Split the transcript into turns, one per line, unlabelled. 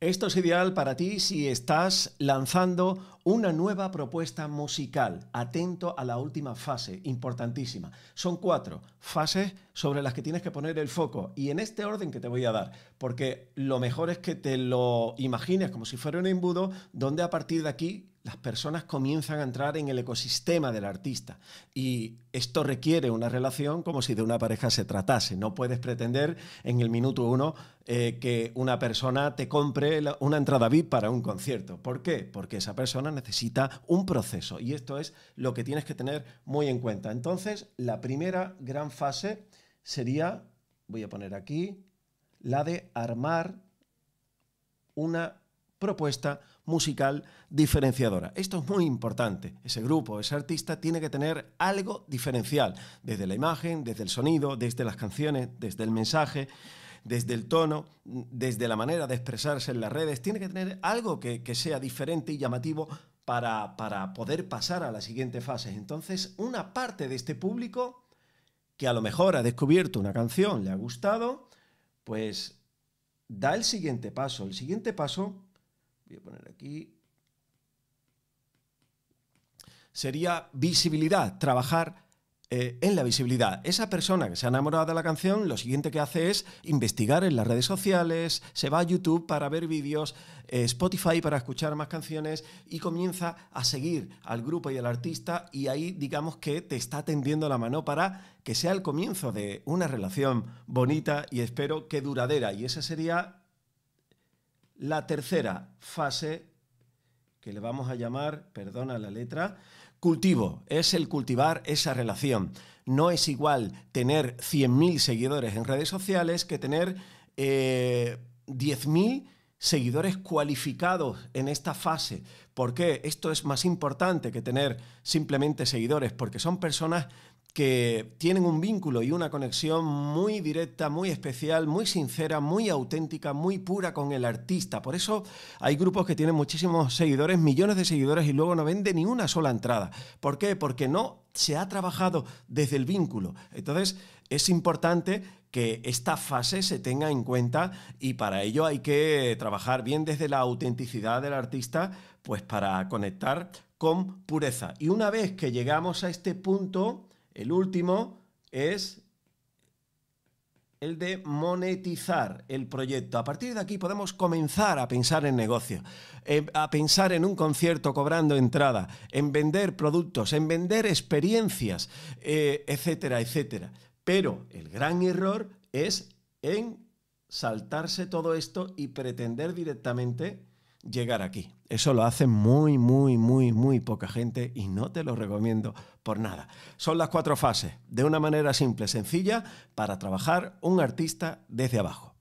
Esto es ideal para ti si estás lanzando una nueva propuesta musical. Atento a la última fase, importantísima. Son cuatro fases sobre las que tienes que poner el foco y en este orden que te voy a dar, porque lo mejor es que te lo imagines como si fuera un embudo donde a partir de aquí las personas comienzan a entrar en el ecosistema del artista. Y esto requiere una relación como si de una pareja se tratase. No puedes pretender en el minuto uno eh, que una persona te compre una entrada VIP para un concierto. ¿Por qué? Porque esa persona necesita un proceso. Y esto es lo que tienes que tener muy en cuenta. Entonces, la primera gran fase sería, voy a poner aquí, la de armar una propuesta musical diferenciadora. Esto es muy importante. Ese grupo, ese artista tiene que tener algo diferencial, desde la imagen, desde el sonido, desde las canciones, desde el mensaje, desde el tono, desde la manera de expresarse en las redes. Tiene que tener algo que, sea diferente y llamativo para, para poder pasar a la siguiente fase. Entonces, una parte de este público que a lo mejor ha descubierto una canción, le ha gustado, pues da el siguiente paso. El siguiente paso voy a poner aquí, sería visibilidad, trabajar eh, en la visibilidad. Esa persona que se ha enamorado de la canción, lo siguiente que hace es investigar en las redes sociales, se va a YouTube para ver vídeos, eh, Spotify para escuchar más canciones y comienza a seguir al grupo y al artista y ahí digamos que te está tendiendo la mano para que sea el comienzo de una relación bonita y espero que duradera. Y esa sería la tercera fase, que le vamos a llamar, perdona la letra, cultivo, es el cultivar esa relación. No es igual tener 100.000 seguidores en redes sociales que tener 10.000 eh, seguidores cualificados en esta fase. ¿Por qué? Esto es más importante que tener simplemente seguidores, porque son personas que tienen un vínculo y una conexión muy directa, muy especial, muy sincera, muy auténtica, muy pura con el artista. Por eso hay grupos que tienen muchísimos seguidores, millones de seguidores y luego no vende ni una sola entrada. ¿Por qué? Porque no se ha trabajado desde el vínculo. Entonces es importante que esta fase se tenga en cuenta y para ello hay que trabajar bien desde la autenticidad del artista, pues para conectar con pureza. Y una vez que llegamos a este punto, el último es el de monetizar el proyecto. A partir de aquí podemos comenzar a pensar en negocio, eh, a pensar en un concierto cobrando entrada, en vender productos, en vender experiencias, eh, etcétera, etcétera. Pero el gran error es en saltarse todo esto y pretender directamente llegar aquí. Eso lo hace muy, muy, muy, muy poca gente y no te lo recomiendo por nada. Son las cuatro fases, de una manera simple, sencilla, para trabajar un artista desde abajo.